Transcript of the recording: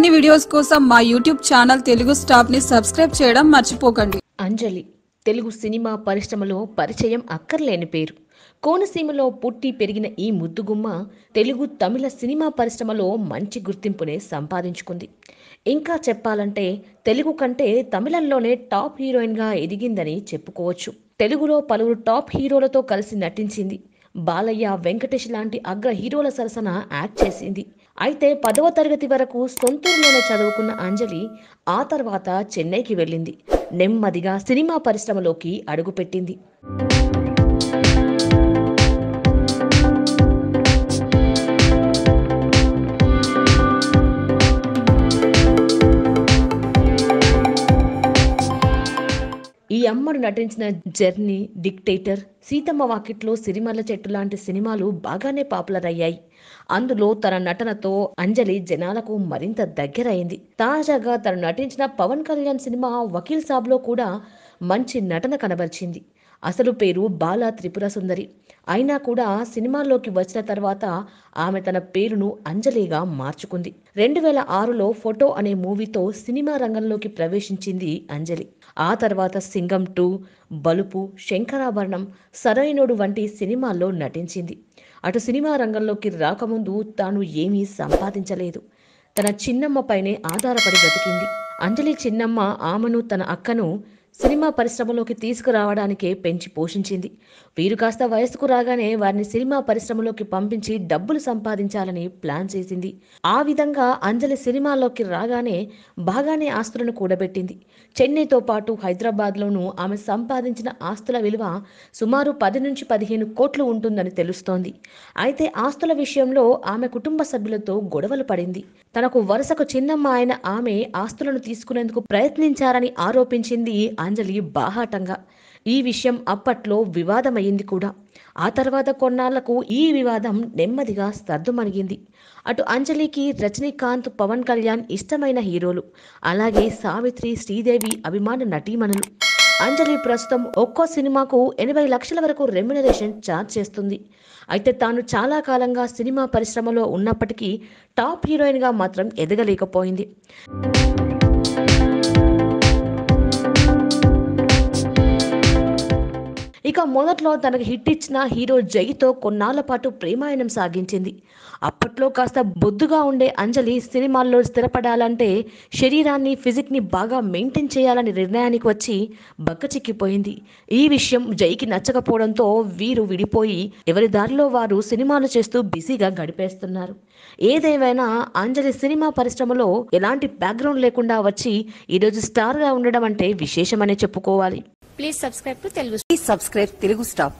మరిన్ని వీడియోస్ కోసం మా యూట్యూబ్ ఛానల్ తెలుగు స్టాప్ ని సబ్స్క్రైబ్ చేయడం మర్చిపోకండి అంజలి తెలుగు సినిమా పరిశ్రమలో పరిచయం అక్కర్లేని పేరు కోనసీమలో పుట్టి పెరిగిన ఈ ముద్దుగుమ్మ తెలుగు తమిళ సినిమా పరిశ్రమలో మంచి గుర్తింపునే సంపాదించుకుంది ఇంకా చెప్పాలంటే తెలుగు కంటే తమిళంలోనే టాప్ హీరోయిన్గా ఎదిగిందని చెప్పుకోవచ్చు తెలుగులో పలువురు టాప్ హీరోలతో కలిసి నటించింది బాలయ్య వెంకటేష్ లాంటి అగ్ర హీరోల సరసన యాక్ట్ చేసింది అయితే పదవ తరగతి వరకు సొంతూరులోనే చదువుకున్న అంజలి ఆ తర్వాత చెన్నైకి వెళ్ళింది నెమ్మదిగా సినిమా పరిశ్రమలోకి అడుగుపెట్టింది అమ్మడు నటించిన జర్నీ డిక్టేటర్ సీతమ్మ వాకిట్లో సిరిమల్ల చెట్టు లాంటి సినిమాలు బాగానే పాపులర్ అయ్యాయి అందులో తన నటనతో అంజలి జనాలకు మరింత దగ్గరైంది తాజాగా తను నటించిన పవన్ కళ్యాణ్ సినిమా వకీల్ సాబ్లో కూడా మంచి నటన కనబరిచింది అసలు పేరు బాల త్రిపుర సుందరి అయినా కూడా సినిమాల్లోకి వచ్చిన తర్వాత ఆమె తన పేరును అంజలిగా మార్చుకుంది రెండు వేల ఆరులో ఫోటో అనే మూవీతో సినిమా రంగంలోకి ప్రవేశించింది అంజలి ఆ తర్వాత సింగం టూ బలుపు శంకరాభరణం సరైనోడు వంటి సినిమాల్లో నటించింది అటు సినిమా రంగంలోకి రాకముందు తాను ఏమీ సంపాదించలేదు తన చిన్నమ్మపైనే ఆధారపడి బ్రతికింది అంజలి చిన్నమ్మ ఆమెను తన అక్కను సినిమా పరిశ్రమలోకి తీసుకురావడానికే పెంచి పోషించింది వీరు కాస్త వయస్సుకు రాగానే వారిని సినిమా పరిశ్రమలోకి పంపించి డబ్బులు సంపాదించాలని ప్లాన్ చేసింది ఆ విధంగా అంజలి సినిమాలోకి రాగానే బాగానే ఆస్తులను కూడబెట్టింది చెన్నైతో పాటు హైదరాబాద్లోనూ ఆమె సంపాదించిన ఆస్తుల విలువ సుమారు పది నుంచి పదిహేను కోట్లు ఉంటుందని తెలుస్తోంది అయితే ఆస్తుల విషయంలో ఆమె కుటుంబ సభ్యులతో గొడవలు పడింది తనకు వరుసకు చిన్నమ్మ ఆయన ఆమె ఆస్తులను తీసుకునేందుకు ప్రయత్నించారని ఆరోపించింది అంజలి బాహాటంగా ఈ విషయం అప్పట్లో వివాదమైంది కూడా ఆ తర్వాత కొన్నాళ్లకు ఈ వివాదం నెమ్మదిగా సర్దుమణిగింది అటు అంజలికి రజనీకాంత్ పవన్ కళ్యాణ్ ఇష్టమైన హీరోలు అలాగే సావిత్రి శ్రీదేవి అభిమాన నటీమణులు అంజలి ప్రస్తుతం ఒక్కో సినిమాకు ఎనభై లక్షల వరకు రెమ్యునరేషన్ ఛార్జ్ చేస్తుంది అయితే తాను చాలా కాలంగా సినిమా పరిశ్రమలో ఉన్నప్పటికీ టాప్ హీరోయిన్గా మాత్రం ఎదగలేకపోయింది ఇంకా మొదట్లో తనకు హిట్ ఇచ్చిన హీరో జైతో కొన్నాళ్ల పాటు ప్రేమాయణం సాగించింది అప్పట్లో కాస్త బొద్దుగా ఉండే అంజలి సినిమాల్లో స్థిరపడాలంటే శరీరాన్ని ఫిజిక్ని బాగా మెయింటైన్ చేయాలని నిర్ణయానికి వచ్చి బక్కచిక్కిపోయింది ఈ విషయం జైకి నచ్చకపోవడంతో వీరు విడిపోయి ఎవరి దారిలో వారు సినిమాలు చేస్తూ బిజీగా గడిపేస్తున్నారు ఏదేమైనా అంజలి సినిమా పరిశ్రమలో ఎలాంటి బ్యాక్గ్రౌండ్ లేకుండా వచ్చి ఈరోజు స్టార్గా ఉండడం అంటే విశేషమనే చెప్పుకోవాలి please subscribe to Telugu please subscribe Telugu stop